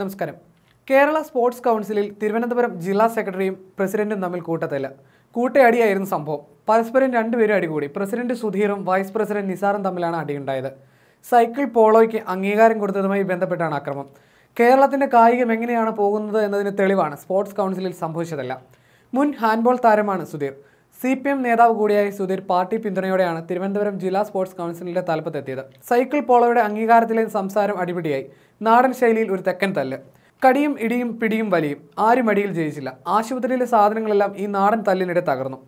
നമസ്കാരം കേരള സ്പോർട്സ് കൗൺസിലിൽ തിരുവനന്തപുരം ജില്ലാ സെക്രട്ടറിയും പ്രസിഡന്റും തമ്മിൽ കൂട്ടത്തില്ല കൂട്ടയടിയായിരുന്നു സംഭവം പരസ്പരം രണ്ടുപേരും അടികൂടി പ്രസിഡന്റ് സുധീറും വൈസ് പ്രസിഡന്റ് നിസാറും തമ്മിലാണ് അടിയുണ്ടായത് സൈക്കിൾ പോളോയ്ക്ക് അംഗീകാരം കൊടുത്തതുമായി ബന്ധപ്പെട്ടാണ് അക്രമം കേരളത്തിന്റെ കായികം എങ്ങനെയാണ് പോകുന്നത് എന്നതിന് തെളിവാണ് സ്പോർട്സ് കൗൺസിലിൽ സംഭവിച്ചതല്ല മുൻ ഹാൻഡ്ബോൾ താരമാണ് സുധീർ സി പി എം നേതാവ് കൂടിയായ സുധീർ പാർട്ടി പിന്തുണയോടെയാണ് തിരുവനന്തപുരം ജില്ലാ സ്പോർട്സ് കൗൺസിലിന്റെ തലപ്പത്തെത്തിയത് സൈക്കിൾ പോളോയുടെ അംഗീകാരത്തിലെ സംസാരം അടിപിടിയായി നാടൻ ശൈലിയിൽ ഒരു തെക്കൻ തല്ല് കടിയും ഇടിയും പിടിയും വലിയും ആരും അടിയിൽ ജയിച്ചില്ല ആശുപത്രിയിലെ സാധനങ്ങളെല്ലാം ഈ നാടൻ തല്ലിനിടെ തകർന്നു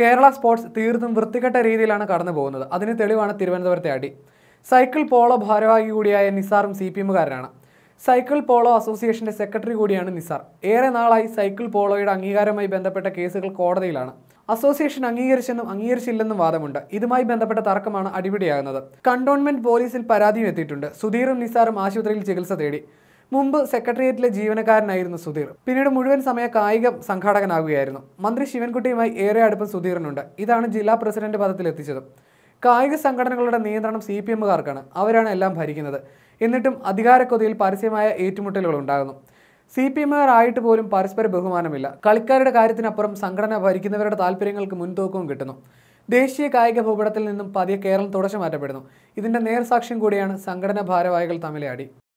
കേരള സ്പോർട്സ് തീർത്തും വൃത്തികെട്ട രീതിയിലാണ് കടന്നു പോകുന്നത് അതിന് തെളിവാണ് തിരുവനന്തപുരത്തെ അടി സൈക്കിൾ പോളോ ഭാരവാഹി കൂടിയായ നിസാറും സി പി എമ്മുകാരനാണ് സൈക്കിൾ പോളോ അസോസിയേഷന്റെ സെക്രട്ടറി കൂടിയാണ് നിസാർ ഏറെ നാളായി സൈക്കിൾ പോളോയുടെ അംഗീകാരവുമായി ബന്ധപ്പെട്ട കേസുകൾ കോടതിയിലാണ് അസോസിയേഷൻ അംഗീകരിച്ചെന്നും അംഗീകരിച്ചില്ലെന്നും വാദമുണ്ട് ഇതുമായി ബന്ധപ്പെട്ട തർക്കമാണ് അടിപിടിയാകുന്നത് കണ്ടോൺമെന്റ് പോലീസിൽ പരാതിയും എത്തിയിട്ടുണ്ട് സുധീറും നിസാറും ആശുപത്രിയിൽ ചികിത്സ തേടി മുമ്പ് സെക്രട്ടേറിയറ്റിലെ ജീവനക്കാരനായിരുന്നു സുധീർ പിന്നീട് മുഴുവൻ സമയ കായിക സംഘാടകനാകുകയായിരുന്നു മന്ത്രി ശിവൻകുട്ടിയുമായി ഏറെ അടുപ്പം സുധീറിനുണ്ട് ഇതാണ് ജില്ലാ പ്രസിഡന്റ് പദത്തിലെത്തിച്ചത് കായിക സംഘടനകളുടെ നിയന്ത്രണം സി പി എമ്മുകാർക്കാണ് അവരാണ് എല്ലാം ഭരിക്കുന്നത് എന്നിട്ടും അധികാരക്കൊതിയിൽ പരസ്യമായ ഏറ്റുമുട്ടലുകൾ ഉണ്ടാകുന്നു സി പി എമ്മുകാരായിട്ട് പോലും പരസ്പര ബഹുമാനമില്ല കളിക്കാരുടെ കാര്യത്തിനപ്പുറം സംഘടന ഭരിക്കുന്നവരുടെ താല്പര്യങ്ങൾക്ക് മുൻതൂക്കവും കിട്ടുന്നു ദേശീയ കായിക ഭൂപടത്തിൽ നിന്നും പതിയെ കേരളം തുടച്ചു മാറ്റപ്പെടുന്നു ഇതിൻ്റെ നേർസാക്ഷ്യം കൂടിയാണ് സംഘടനാ ഭാരവാഹികൾ തമ്മിലെ